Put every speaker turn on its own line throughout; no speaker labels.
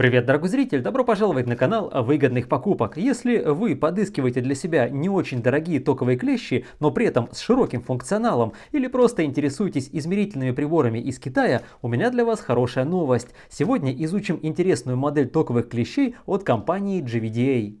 Привет, дорогой зритель! Добро пожаловать на канал выгодных покупок. Если вы подыскиваете для себя не очень дорогие токовые клещи, но при этом с широким функционалом, или просто интересуетесь измерительными приборами из Китая, у меня для вас хорошая новость. Сегодня изучим интересную модель токовых клещей от компании GVDA.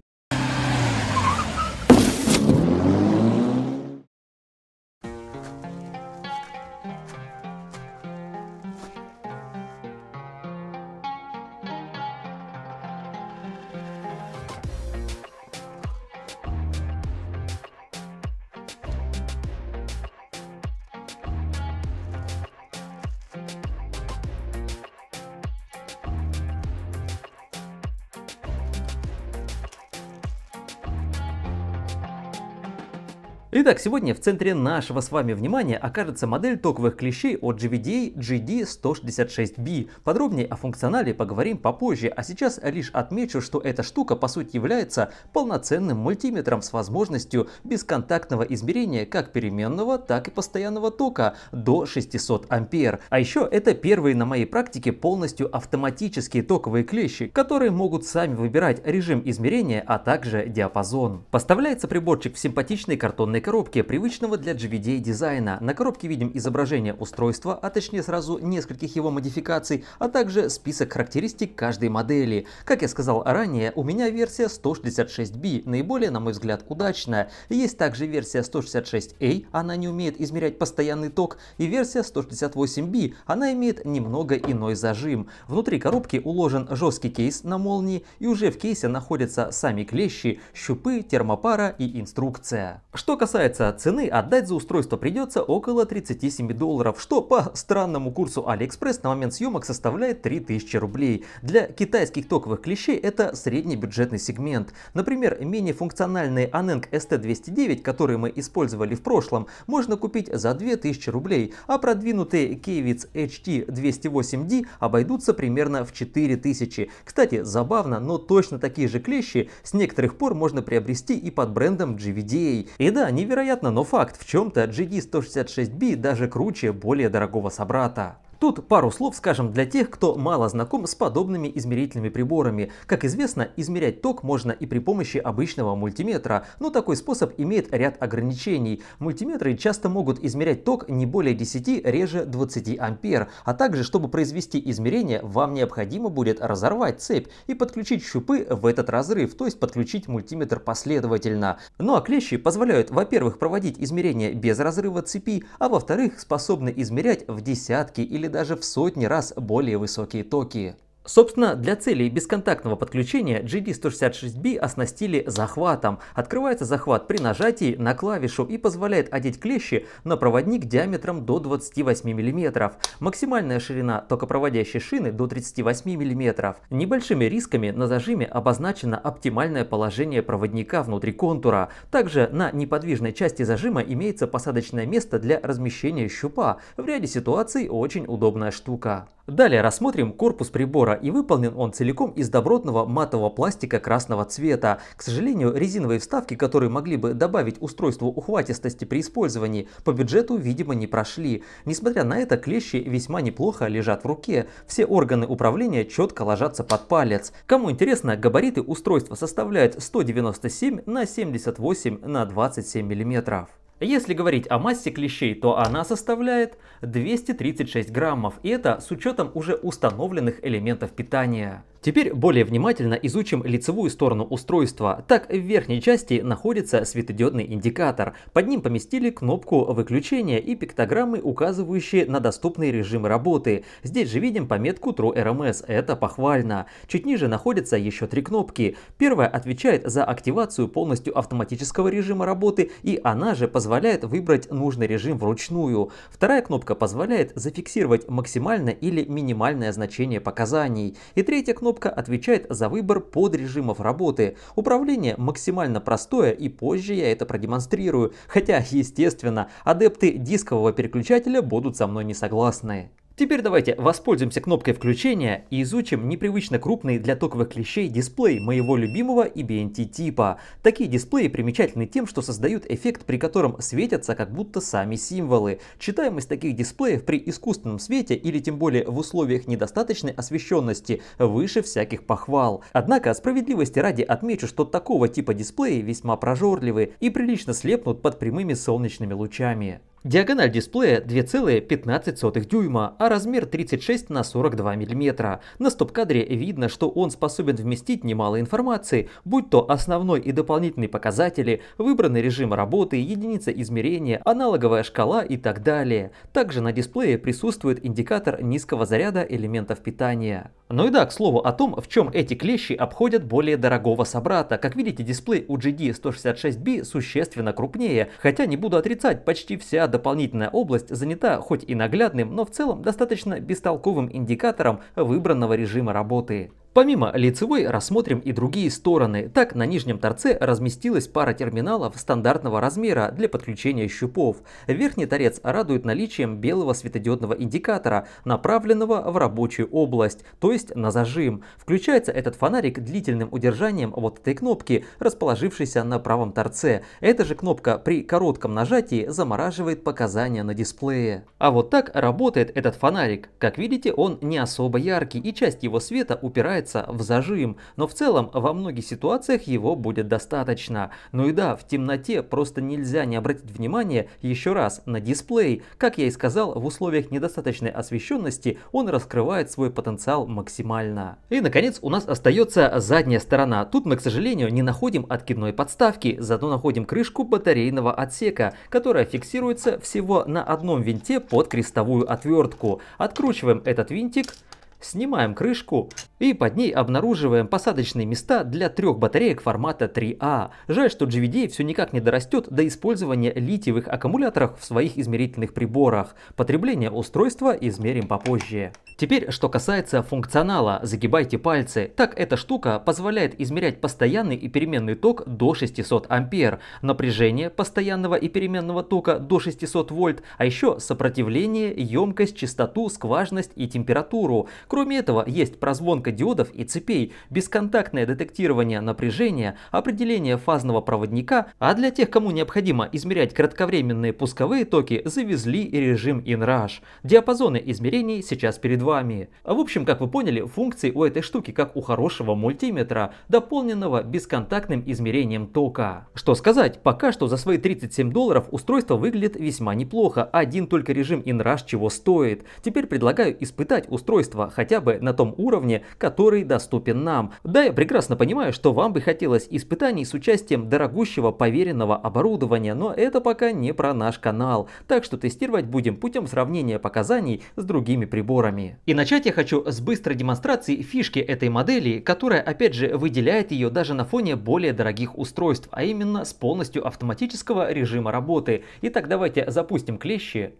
Итак, сегодня в центре нашего с вами внимания окажется модель токовых клещей от GVDA GD166B. Подробнее о функционале поговорим попозже, а сейчас лишь отмечу, что эта штука по сути является полноценным мультиметром с возможностью бесконтактного измерения как переменного, так и постоянного тока до 600 ампер. А еще это первые на моей практике полностью автоматические токовые клещи, которые могут сами выбирать режим измерения, а также диапазон. Поставляется приборчик в симпатичной картонной коробке коробке привычного для GVD дизайна. На коробке видим изображение устройства, а точнее сразу нескольких его модификаций, а также список характеристик каждой модели. Как я сказал ранее, у меня версия 166B, наиболее, на мой взгляд, удачная. Есть также версия 166A, она не умеет измерять постоянный ток, и версия 168B, она имеет немного иной зажим. Внутри коробки уложен жесткий кейс на молнии, и уже в кейсе находятся сами клещи, щупы, термопара и инструкция. Что касается касается цены, отдать за устройство придется около 37 долларов, что по странному курсу Алиэкспресс на момент съемок составляет 3000 рублей. Для китайских токовых клещей это средний бюджетный сегмент. Например, менее функциональный Aneng ST209, который мы использовали в прошлом, можно купить за 2000 рублей, а продвинутые Kevitz HT208D обойдутся примерно в 4000. Кстати, забавно, но точно такие же клещи с некоторых пор можно приобрести и под брендом GVDA. И да, не Невероятно, но факт, в чем-то GD166B даже круче более дорогого собрата. Тут пару слов скажем для тех, кто мало знаком с подобными измерительными приборами. Как известно, измерять ток можно и при помощи обычного мультиметра, но такой способ имеет ряд ограничений. Мультиметры часто могут измерять ток не более 10, реже 20 ампер, а также, чтобы произвести измерение, вам необходимо будет разорвать цепь и подключить щупы в этот разрыв, то есть подключить мультиметр последовательно. Ну а клещи позволяют, во-первых, проводить измерения без разрыва цепи, а во-вторых, способны измерять в десятки или или даже в сотни раз более высокие токи. Собственно, для целей бесконтактного подключения GD166B оснастили захватом. Открывается захват при нажатии на клавишу и позволяет одеть клещи на проводник диаметром до 28 мм. Максимальная ширина токопроводящей шины до 38 мм. Небольшими рисками на зажиме обозначено оптимальное положение проводника внутри контура. Также на неподвижной части зажима имеется посадочное место для размещения щупа. В ряде ситуаций очень удобная штука. Далее рассмотрим корпус прибора и выполнен он целиком из добротного матового пластика красного цвета. К сожалению, резиновые вставки, которые могли бы добавить устройству ухватистости при использовании, по бюджету, видимо, не прошли. Несмотря на это, клещи весьма неплохо лежат в руке, все органы управления четко ложатся под палец. Кому интересно, габариты устройства составляют 197 на 78 на 27 миллиметров. Если говорить о массе клещей, то она составляет 236 граммов, и это с учетом уже установленных элементов питания. Теперь более внимательно изучим лицевую сторону устройства. Так, в верхней части находится светодиодный индикатор. Под ним поместили кнопку выключения и пиктограммы, указывающие на доступные режимы работы. Здесь же видим пометку True RMS, это похвально. Чуть ниже находятся еще три кнопки. Первая отвечает за активацию полностью автоматического режима работы, и она же позволяет выбрать нужный режим вручную. Вторая кнопка позволяет зафиксировать максимальное или минимальное значение показаний. И третья кнопка кнопка отвечает за выбор под режимов работы. Управление максимально простое и позже я это продемонстрирую, хотя, естественно, адепты дискового переключателя будут со мной не согласны. Теперь давайте воспользуемся кнопкой включения и изучим непривычно крупный для токовых клещей дисплей моего любимого EBNT типа. Такие дисплеи примечательны тем, что создают эффект, при котором светятся как будто сами символы. Читаемость таких дисплеев при искусственном свете или тем более в условиях недостаточной освещенности выше всяких похвал. Однако справедливости ради отмечу, что такого типа дисплеи весьма прожорливы и прилично слепнут под прямыми солнечными лучами. Диагональ дисплея 2,15 дюйма, а размер 36 на 42 мм. На стоп-кадре видно, что он способен вместить немало информации, будь то основной и дополнительные показатели, выбранный режим работы, единица измерения, аналоговая шкала и так далее. Также на дисплее присутствует индикатор низкого заряда элементов питания. Ну и да, к слову о том, в чем эти клещи обходят более дорогого собрата. Как видите, дисплей у GD 166B существенно крупнее, хотя не буду отрицать, почти вся дополнительная область занята хоть и наглядным, но в целом достаточно бестолковым индикатором выбранного режима работы. Помимо лицевой рассмотрим и другие стороны. Так на нижнем торце разместилась пара терминалов стандартного размера для подключения щупов. Верхний торец радует наличием белого светодиодного индикатора, направленного в рабочую область, то есть на зажим. Включается этот фонарик длительным удержанием вот этой кнопки, расположившейся на правом торце. Эта же кнопка при коротком нажатии замораживает показания на дисплее. А вот так работает этот фонарик. Как видите, он не особо яркий и часть его света упирается нуждается в зажим, но в целом во многих ситуациях его будет достаточно. Ну и да, в темноте просто нельзя не обратить внимание еще раз на дисплей. Как я и сказал, в условиях недостаточной освещенности он раскрывает свой потенциал максимально. И наконец у нас остается задняя сторона. Тут мы, к сожалению, не находим откидной подставки, зато находим крышку батарейного отсека, которая фиксируется всего на одном винте под крестовую отвертку. Откручиваем этот винтик, Снимаем крышку и под ней обнаруживаем посадочные места для трех батареек формата 3А. Жаль, что GVD все никак не дорастет до использования литиевых аккумуляторов в своих измерительных приборах. Потребление устройства измерим попозже. Теперь, что касается функционала, загибайте пальцы. Так эта штука позволяет измерять постоянный и переменный ток до 600 ампер, напряжение постоянного и переменного тока до 600 вольт, а еще сопротивление, емкость, частоту, скважность и температуру. Кроме этого, есть прозвонка диодов и цепей, бесконтактное детектирование напряжения, определение фазного проводника, а для тех, кому необходимо измерять кратковременные пусковые токи, завезли и режим InRush. Диапазоны измерений сейчас перед вами. В общем, как вы поняли, функции у этой штуки, как у хорошего мультиметра, дополненного бесконтактным измерением тока. Что сказать, пока что за свои 37 долларов устройство выглядит весьма неплохо, один только режим InRush чего стоит. Теперь предлагаю испытать устройство, хотя бы на том уровне, который доступен нам. Да, я прекрасно понимаю, что вам бы хотелось испытаний с участием дорогущего поверенного оборудования, но это пока не про наш канал, так что тестировать будем путем сравнения показаний с другими приборами. И начать я хочу с быстрой демонстрации фишки этой модели, которая опять же выделяет ее даже на фоне более дорогих устройств, а именно с полностью автоматического режима работы. Итак, давайте запустим клещи.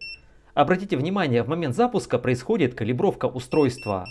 Обратите внимание, в момент запуска происходит калибровка устройства.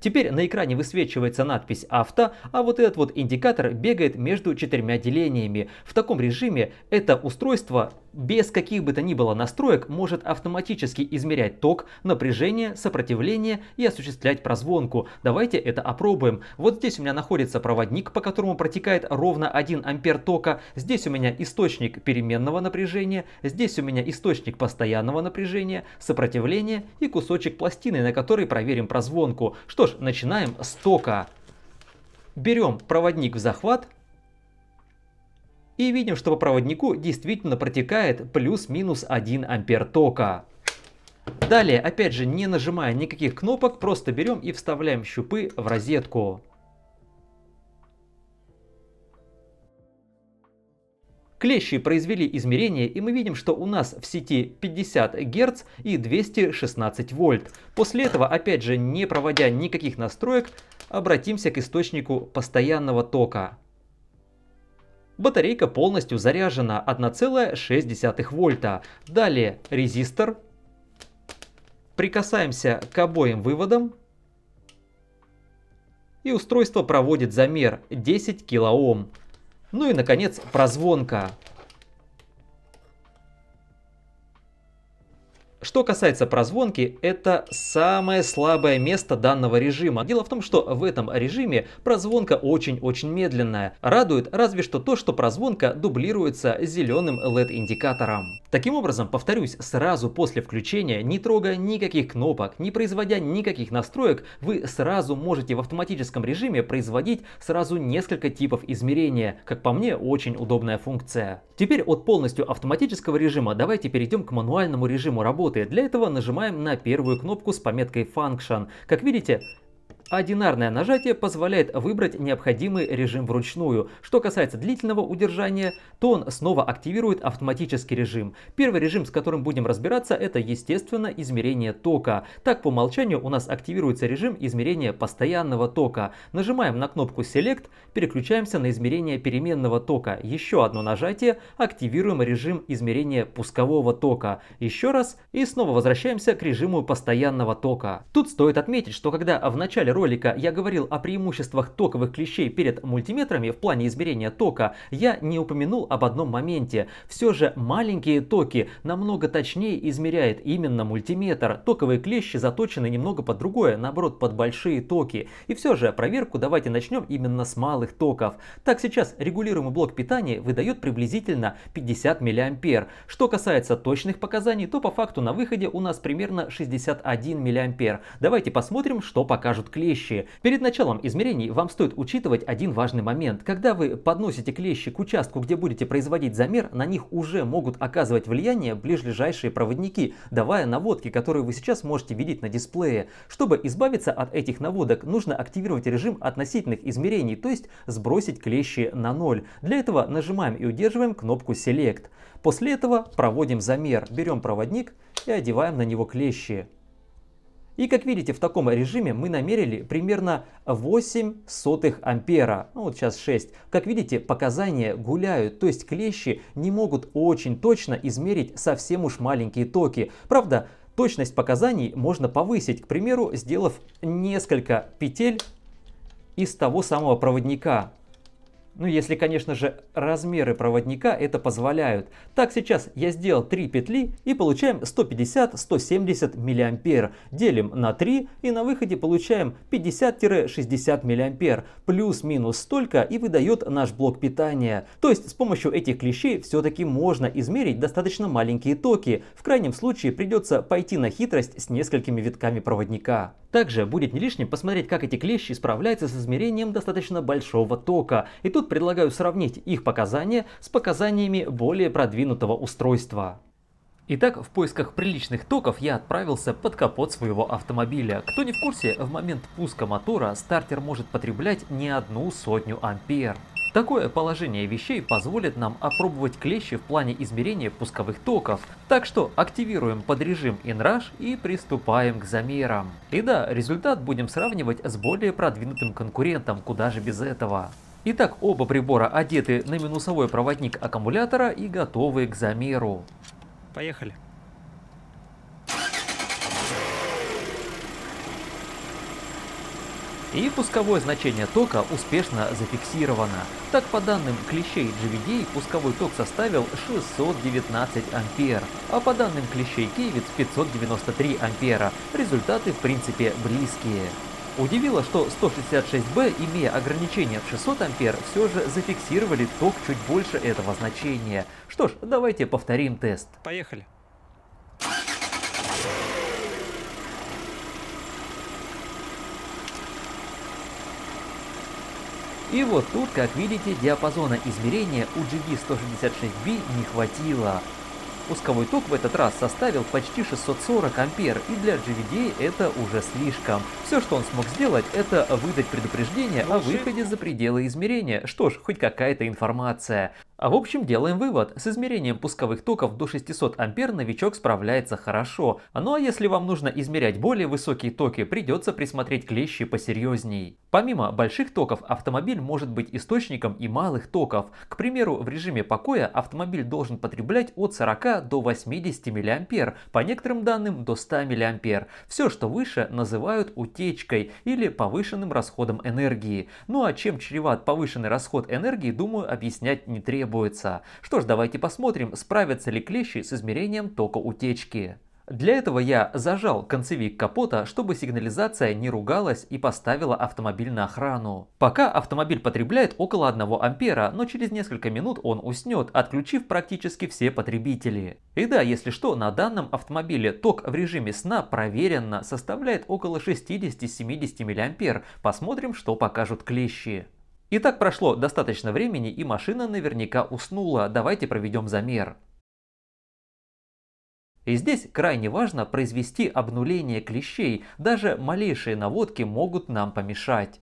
Теперь на экране высвечивается надпись «Авто», а вот этот вот индикатор бегает между четырьмя делениями. В таком режиме это устройство без каких бы то ни было настроек может автоматически измерять ток, напряжение, сопротивление и осуществлять прозвонку. Давайте это опробуем. Вот здесь у меня находится проводник, по которому протекает ровно 1 ампер тока. Здесь у меня источник переменного напряжения, здесь у меня источник постоянного напряжения, сопротивления и кусочек пластины, на который проверим прозвонку. Что ж, начинаем с тока. Берем проводник в захват. И видим, что по проводнику действительно протекает плюс-минус 1 ампер тока. Далее, опять же, не нажимая никаких кнопок, просто берем и вставляем щупы в розетку. Клещи произвели измерение, и мы видим, что у нас в сети 50 Гц и 216 вольт. После этого, опять же, не проводя никаких настроек, обратимся к источнику постоянного тока. Батарейка полностью заряжена 1,6 вольта. Далее резистор. Прикасаемся к обоим выводам. И устройство проводит замер 10 килоом. Ну и, наконец, прозвонка Что касается прозвонки, это самое слабое место данного режима. Дело в том, что в этом режиме прозвонка очень-очень медленная. Радует разве что то, что прозвонка дублируется зеленым LED-индикатором. Таким образом, повторюсь, сразу после включения, не трогая никаких кнопок, не производя никаких настроек, вы сразу можете в автоматическом режиме производить сразу несколько типов измерения. Как по мне, очень удобная функция. Теперь от полностью автоматического режима давайте перейдем к мануальному режиму работы работает. Для этого нажимаем на первую кнопку с пометкой Function. Как видите, Одинарное нажатие позволяет выбрать необходимый режим вручную. Что касается длительного удержания, то он снова активирует автоматический режим. Первый режим, с которым будем разбираться, это естественно измерение тока. Так по умолчанию у нас активируется режим измерения постоянного тока. Нажимаем на кнопку Select, переключаемся на измерение переменного тока. Еще одно нажатие, активируем режим измерения пускового тока. Еще раз и снова возвращаемся к режиму постоянного тока. Тут стоит отметить, что когда в начале ролика я говорил о преимуществах токовых клещей перед мультиметрами в плане измерения тока, я не упомянул об одном моменте. Все же маленькие токи намного точнее измеряет именно мультиметр. Токовые клещи заточены немного под другое, наоборот под большие токи. И все же проверку давайте начнем именно с малых токов. Так сейчас регулируемый блок питания выдает приблизительно 50 мА. Что касается точных показаний, то по факту на выходе у нас примерно 61 мА. Давайте посмотрим, что покажут клещи клещи. Перед началом измерений вам стоит учитывать один важный момент. Когда вы подносите клещи к участку, где будете производить замер, на них уже могут оказывать влияние ближайшие проводники, давая наводки, которые вы сейчас можете видеть на дисплее. Чтобы избавиться от этих наводок, нужно активировать режим относительных измерений, то есть сбросить клещи на ноль. Для этого нажимаем и удерживаем кнопку Select. После этого проводим замер, берем проводник и одеваем на него клещи. И как видите, в таком режиме мы намерили примерно 8 сотых ампера, ну вот сейчас 6. Как видите, показания гуляют, то есть клещи не могут очень точно измерить совсем уж маленькие токи. Правда, точность показаний можно повысить, к примеру, сделав несколько петель из того самого проводника. Ну, если, конечно же, размеры проводника это позволяют. Так, сейчас я сделал 3 петли и получаем 150-170 мА. Делим на 3 и на выходе получаем 50-60 мА. Плюс-минус столько и выдает наш блок питания. То есть с помощью этих клещей все-таки можно измерить достаточно маленькие токи. В крайнем случае придется пойти на хитрость с несколькими витками проводника. Также будет не лишним посмотреть, как эти клещи справляются с измерением достаточно большого тока. И тут предлагаю сравнить их показания с показаниями более продвинутого устройства. Итак, в поисках приличных токов я отправился под капот своего автомобиля. Кто не в курсе, в момент пуска мотора стартер может потреблять не одну сотню ампер. Такое положение вещей позволит нам опробовать клещи в плане измерения пусковых токов, так что активируем под режим InRush и приступаем к замерам. И да, результат будем сравнивать с более продвинутым конкурентом, куда же без этого. Итак, оба прибора одеты на минусовой проводник аккумулятора и готовы к замеру. Поехали. И пусковое значение тока успешно зафиксировано. Так, по данным клещей GVD, пусковой ток составил 619 ампер, а по данным клещей Кевиц 593 ампера. Результаты в принципе близкие. Удивило, что 166B, имея ограничение в 600 ампер, все же зафиксировали ток чуть больше этого значения. Что ж, давайте повторим тест. Поехали. И вот тут, как видите, диапазона измерения у GB166B не хватило. Пусковой ток в этот раз составил почти 640 ампер, и для GVDA это уже слишком. Все, что он смог сделать, это выдать предупреждение о выходе за пределы измерения. Что ж, хоть какая-то информация. А в общем делаем вывод, с измерением пусковых токов до 600 ампер новичок справляется хорошо. А ну а если вам нужно измерять более высокие токи, придется присмотреть клещи посерьезней. Помимо больших токов, автомобиль может быть источником и малых токов. К примеру, в режиме покоя автомобиль должен потреблять от 40 до 80 мА, по некоторым данным до 100 мА. Все, что выше, называют утечкой или повышенным расходом энергии. Ну а чем чреват повышенный расход энергии, думаю, объяснять не требуется потребуется. Что ж, давайте посмотрим, справятся ли клещи с измерением тока утечки. Для этого я зажал концевик капота, чтобы сигнализация не ругалась и поставила автомобиль на охрану. Пока автомобиль потребляет около 1 ампера, но через несколько минут он уснет, отключив практически все потребители. И да, если что, на данном автомобиле ток в режиме сна проверенно составляет около 60-70 мА. Посмотрим, что покажут клещи. И так прошло достаточно времени, и машина наверняка уснула. Давайте проведем замер. И здесь крайне важно произвести обнуление клещей, даже малейшие наводки могут нам помешать.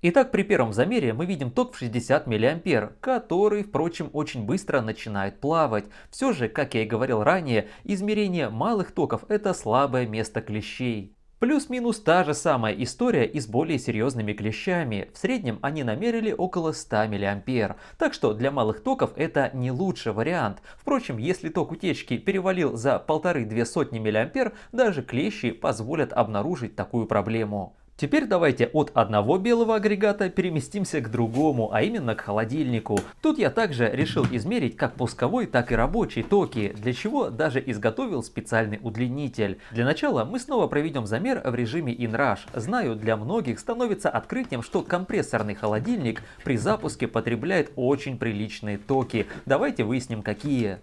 Итак, при первом замере мы видим ток в 60 мА, который, впрочем, очень быстро начинает плавать. Все же, как я и говорил ранее, измерение малых токов – это слабое место клещей. Плюс-минус та же самая история и с более серьезными клещами. В среднем они намерили около 100 мА. Так что для малых токов это не лучший вариант. Впрочем, если ток утечки перевалил за полторы-две сотни мА, даже клещи позволят обнаружить такую проблему. Теперь давайте от одного белого агрегата переместимся к другому, а именно к холодильнику. Тут я также решил измерить как пусковой, так и рабочий токи, для чего даже изготовил специальный удлинитель. Для начала мы снова проведем замер в режиме InRush. Знаю, для многих становится открытием, что компрессорный холодильник при запуске потребляет очень приличные токи. Давайте выясним какие.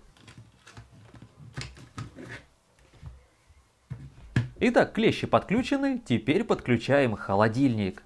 Итак, клещи подключены, теперь подключаем холодильник.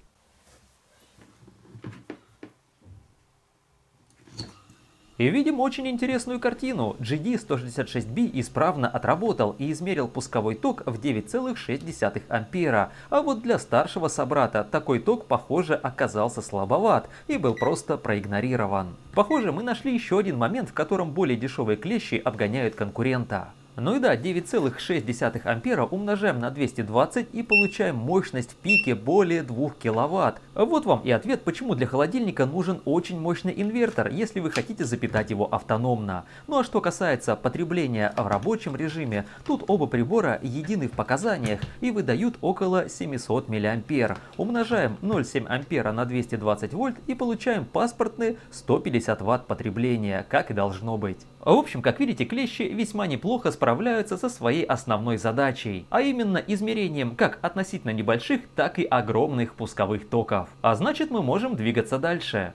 И видим очень интересную картину. GD166B исправно отработал и измерил пусковой ток в 9,6 ампера. А вот для старшего собрата такой ток, похоже, оказался слабоват и был просто проигнорирован. Похоже, мы нашли еще один момент, в котором более дешевые клещи обгоняют конкурента. Ну и да, 9,6 ампера умножаем на 220 и получаем мощность в пике более 2 киловатт. Вот вам и ответ, почему для холодильника нужен очень мощный инвертор, если вы хотите запитать его автономно. Ну а что касается потребления в рабочем режиме, тут оба прибора едины в показаниях и выдают около 700 миллиампер. Умножаем 0,7 ампера на 220 вольт и получаем паспортные 150 ватт потребления, как и должно быть. В общем, как видите, клещи весьма неплохо справляются справляются со своей основной задачей, а именно измерением как относительно небольших, так и огромных пусковых токов. А значит мы можем двигаться дальше.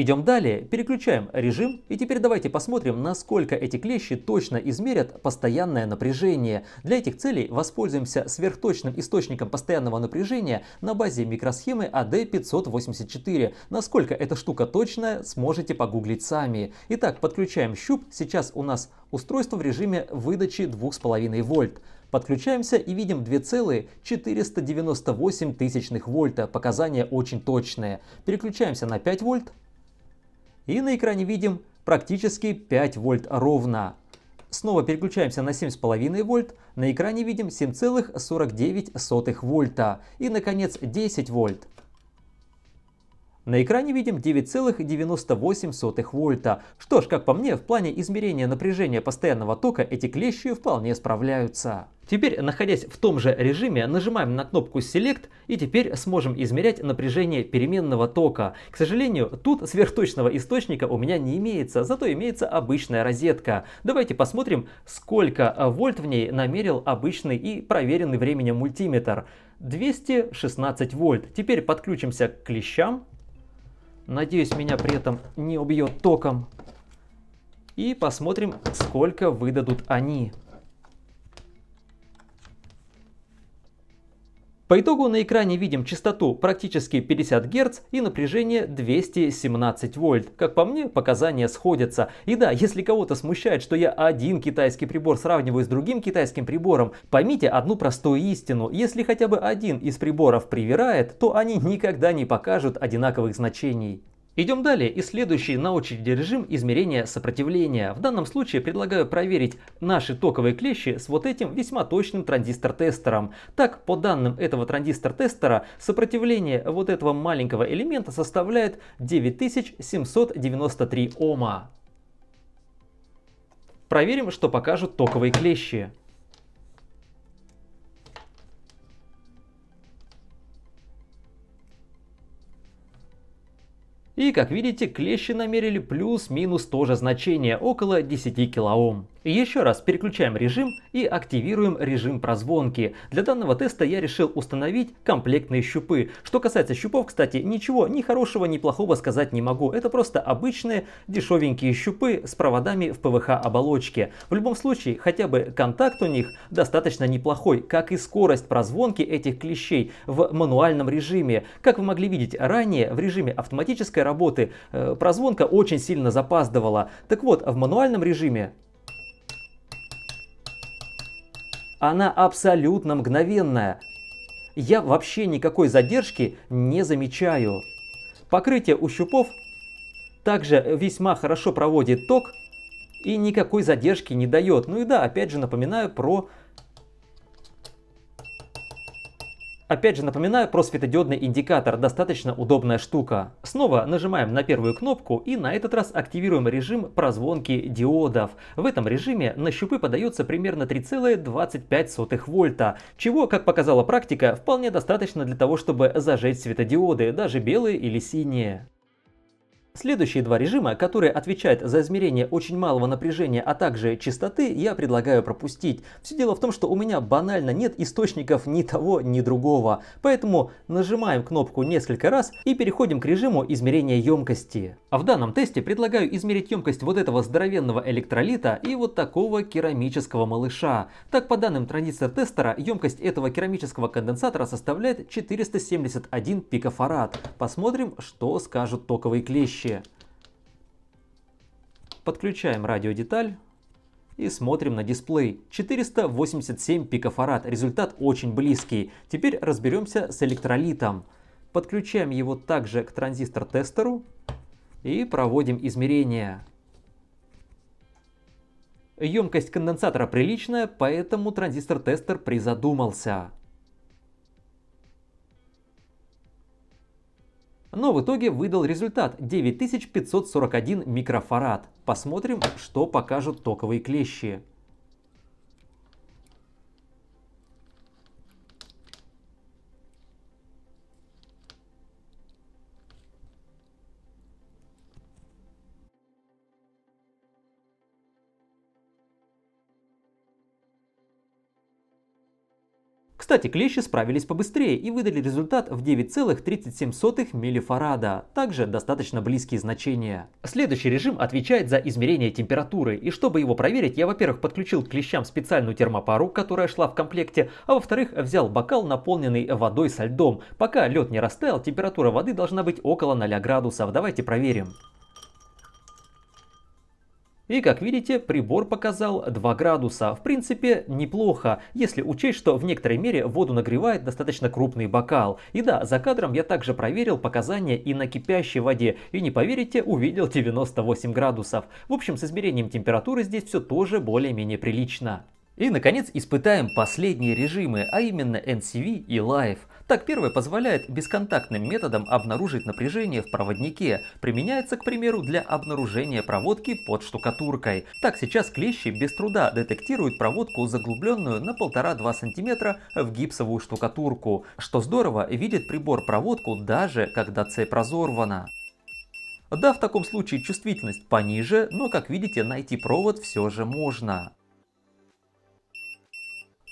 Идем далее, переключаем режим и теперь давайте посмотрим, насколько эти клещи точно измерят постоянное напряжение. Для этих целей воспользуемся сверхточным источником постоянного напряжения на базе микросхемы AD584. Насколько эта штука точная, сможете погуглить сами. Итак, подключаем щуп, сейчас у нас устройство в режиме выдачи 2,5 вольт. Подключаемся и видим 2,498 тысячных вольта, показания очень точные. Переключаемся на 5 вольт, и на экране видим практически 5 вольт ровно. Снова переключаемся на 7,5 вольт, на экране видим 7,49 вольта и наконец 10 вольт. На экране видим 9,98 вольта. Что ж, как по мне, в плане измерения напряжения постоянного тока эти клещи вполне справляются. Теперь, находясь в том же режиме, нажимаем на кнопку Select и теперь сможем измерять напряжение переменного тока. К сожалению, тут сверхточного источника у меня не имеется, зато имеется обычная розетка. Давайте посмотрим, сколько вольт в ней намерил обычный и проверенный временем мультиметр. 216 вольт. Теперь подключимся к клещам Надеюсь, меня при этом не убьет током. И посмотрим, сколько выдадут они. По итогу на экране видим частоту практически 50 Гц и напряжение 217 вольт. Как по мне, показания сходятся. И да, если кого-то смущает, что я один китайский прибор сравниваю с другим китайским прибором, поймите одну простую истину. Если хотя бы один из приборов привирает, то они никогда не покажут одинаковых значений. Идем далее и следующий на очереди режим измерения сопротивления. В данном случае предлагаю проверить наши токовые клещи с вот этим весьма точным транзистор-тестером. Так, по данным этого транзистор-тестера, сопротивление вот этого маленького элемента составляет 9793 Ома. Проверим, что покажут токовые клещи. И как видите, клещи намерили плюс-минус то же значение, около 10 килоом. Еще раз переключаем режим и активируем режим прозвонки. Для данного теста я решил установить комплектные щупы. Что касается щупов, кстати, ничего ни хорошего, ни плохого сказать не могу. Это просто обычные дешевенькие щупы с проводами в ПВХ оболочке. В любом случае, хотя бы контакт у них достаточно неплохой, как и скорость прозвонки этих клещей в мануальном режиме. Как вы могли видеть ранее, в режиме автоматической работы э, прозвонка очень сильно запаздывала. Так вот, в мануальном режиме Она абсолютно мгновенная. Я вообще никакой задержки не замечаю. Покрытие у щупов также весьма хорошо проводит ток и никакой задержки не дает. Ну и да, опять же напоминаю про Опять же напоминаю про светодиодный индикатор, достаточно удобная штука. Снова нажимаем на первую кнопку и на этот раз активируем режим прозвонки диодов. В этом режиме на щупы подается примерно 3,25 вольта, чего, как показала практика, вполне достаточно для того, чтобы зажечь светодиоды, даже белые или синие. Следующие два режима, которые отвечают за измерение очень малого напряжения, а также частоты, я предлагаю пропустить. Все дело в том, что у меня банально нет источников ни того, ни другого. Поэтому нажимаем кнопку несколько раз и переходим к режиму измерения емкости. А в данном тесте предлагаю измерить емкость вот этого здоровенного электролита и вот такого керамического малыша. Так, по данным транзистор тестера, емкость этого керамического конденсатора составляет 471 пикофарад. Посмотрим, что скажут токовые клещи вообще. Подключаем радиодеталь и смотрим на дисплей. 487 пикофарад, результат очень близкий. Теперь разберемся с электролитом. Подключаем его также к транзистор-тестеру и проводим измерения. Емкость конденсатора приличная, поэтому транзистор-тестер призадумался. но в итоге выдал результат 9541 микрофарад. Посмотрим, что покажут токовые клещи. Кстати, клещи справились побыстрее и выдали результат в 9,37 миллифарада, также достаточно близкие значения. Следующий режим отвечает за измерение температуры, и чтобы его проверить, я, во-первых, подключил к клещам специальную термопару, которая шла в комплекте, а во-вторых, взял бокал, наполненный водой со льдом. Пока лед не растаял, температура воды должна быть около 0 градусов. Давайте проверим. И как видите, прибор показал 2 градуса. В принципе, неплохо, если учесть, что в некоторой мере воду нагревает достаточно крупный бокал. И да, за кадром я также проверил показания и на кипящей воде. И не поверите, увидел 98 градусов. В общем, с измерением температуры здесь все тоже более-менее прилично. И, наконец, испытаем последние режимы, а именно NCV и Life. Так первое позволяет бесконтактным методом обнаружить напряжение в проводнике, применяется, к примеру, для обнаружения проводки под штукатуркой. Так сейчас клещи без труда детектируют проводку, заглубленную на 1,5-2 см в гипсовую штукатурку. Что здорово, видит прибор проводку даже когда цепь разорвана. Да, в таком случае чувствительность пониже, но, как видите, найти провод все же можно.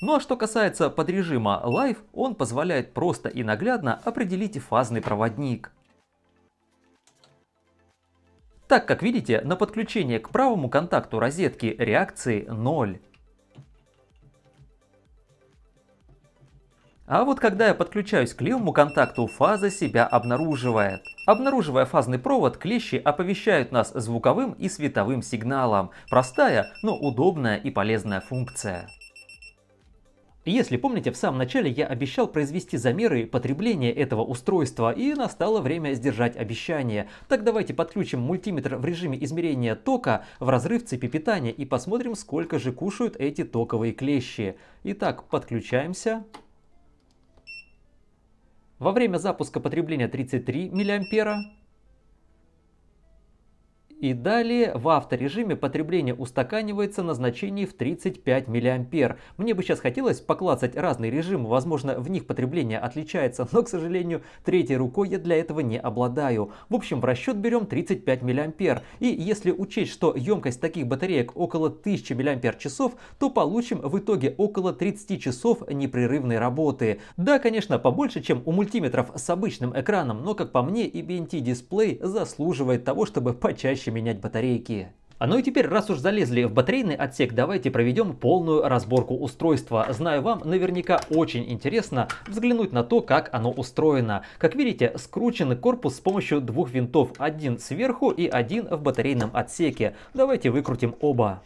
Ну а что касается подрежима Live, он позволяет просто и наглядно определить фазный проводник. Так как видите, на подключение к правому контакту розетки реакции 0. А вот когда я подключаюсь к левому контакту, фаза себя обнаруживает. Обнаруживая фазный провод, клещи оповещают нас звуковым и световым сигналом. Простая, но удобная и полезная функция. Если помните, в самом начале я обещал произвести замеры потребления этого устройства, и настало время сдержать обещание. Так давайте подключим мультиметр в режиме измерения тока в разрыв цепи питания и посмотрим, сколько же кушают эти токовые клещи. Итак, подключаемся. Во время запуска потребления 33 миллиампера, и далее в авторежиме потребление устаканивается на значении в 35 мА. Мне бы сейчас хотелось поклацать разные режимы, возможно в них потребление отличается, но к сожалению третьей рукой я для этого не обладаю. В общем в расчет берем 35 мА. И если учесть, что емкость таких батареек около 1000 мАч, то получим в итоге около 30 часов непрерывной работы. Да, конечно, побольше, чем у мультиметров с обычным экраном, но как по мне и BNT дисплей заслуживает того, чтобы почаще чаще менять батарейки. А ну и теперь, раз уж залезли в батарейный отсек, давайте проведем полную разборку устройства. Знаю, вам наверняка очень интересно взглянуть на то, как оно устроено. Как видите, скручен корпус с помощью двух винтов, один сверху и один в батарейном отсеке. Давайте выкрутим оба.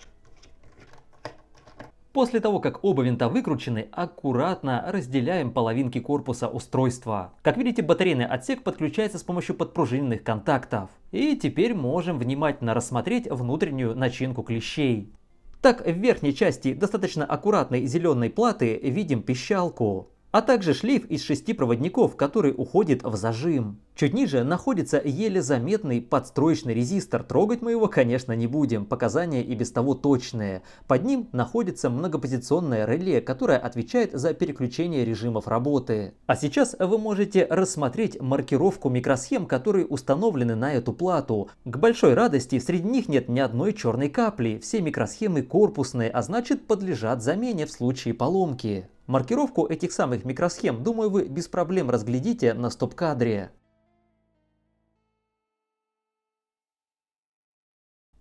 После того, как оба винта выкручены, аккуратно разделяем половинки корпуса устройства. Как видите, батарейный отсек подключается с помощью подпружиненных контактов. И теперь можем внимательно рассмотреть внутреннюю начинку клещей. Так, в верхней части достаточно аккуратной зеленой платы видим пищалку а также шлейф из шести проводников, который уходит в зажим. Чуть ниже находится еле заметный подстроечный резистор, трогать мы его, конечно, не будем, показания и без того точные. Под ним находится многопозиционное реле, которое отвечает за переключение режимов работы. А сейчас вы можете рассмотреть маркировку микросхем, которые установлены на эту плату. К большой радости среди них нет ни одной черной капли, все микросхемы корпусные, а значит подлежат замене в случае поломки. Маркировку этих самых микросхем, думаю, вы без проблем разглядите на стоп-кадре.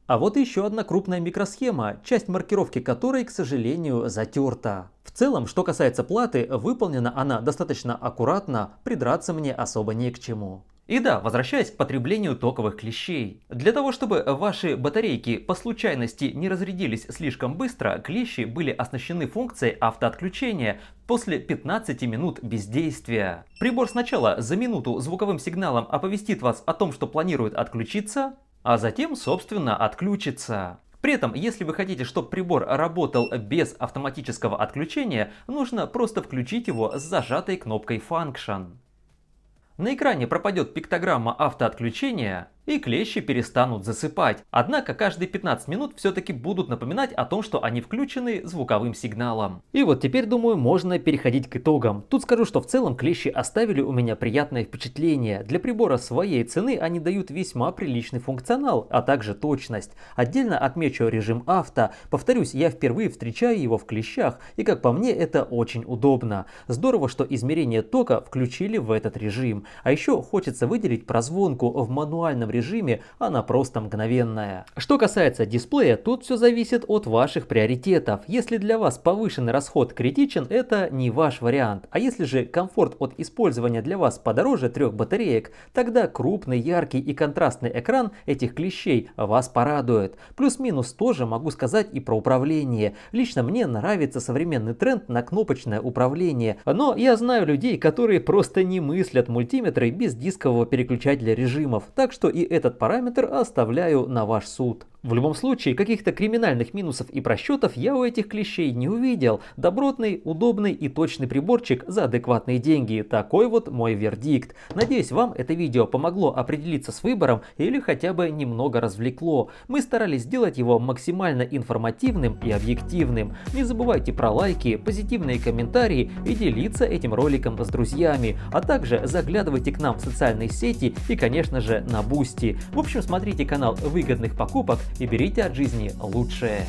А вот еще одна крупная микросхема, часть маркировки которой, к сожалению, затерта. В целом, что касается платы, выполнена она достаточно аккуратно, придраться мне особо не к чему. И да, возвращаясь к потреблению токовых клещей. Для того, чтобы ваши батарейки по случайности не разрядились слишком быстро, клещи были оснащены функцией автоотключения после 15 минут бездействия. Прибор сначала за минуту звуковым сигналом оповестит вас о том, что планирует отключиться, а затем, собственно, отключится. При этом, если вы хотите, чтобы прибор работал без автоматического отключения, нужно просто включить его с зажатой кнопкой Function. На экране пропадет пиктограмма автоотключения, и клещи перестанут засыпать. Однако каждые 15 минут все-таки будут напоминать о том, что они включены звуковым сигналом. И вот теперь, думаю, можно переходить к итогам. Тут скажу, что в целом клещи оставили у меня приятное впечатление. Для прибора своей цены они дают весьма приличный функционал, а также точность. Отдельно отмечу режим авто. Повторюсь, я впервые встречаю его в клещах, и как по мне это очень удобно. Здорово, что измерение тока включили в этот режим. А еще хочется выделить прозвонку в мануальном режиме режиме, она просто мгновенная. Что касается дисплея, тут все зависит от ваших приоритетов. Если для вас повышенный расход критичен, это не ваш вариант. А если же комфорт от использования для вас подороже трех батареек, тогда крупный, яркий и контрастный экран этих клещей вас порадует. Плюс-минус тоже могу сказать и про управление. Лично мне нравится современный тренд на кнопочное управление, но я знаю людей, которые просто не мыслят мультиметры без дискового переключателя режимов, так что и и этот параметр оставляю на ваш суд. В любом случае, каких-то криминальных минусов и просчетов я у этих клещей не увидел. Добротный, удобный и точный приборчик за адекватные деньги. Такой вот мой вердикт. Надеюсь, вам это видео помогло определиться с выбором или хотя бы немного развлекло. Мы старались сделать его максимально информативным и объективным. Не забывайте про лайки, позитивные комментарии и делиться этим роликом с друзьями. А также заглядывайте к нам в социальные сети и, конечно же, на Бусти. В общем, смотрите канал выгодных покупок и берите от жизни лучшее.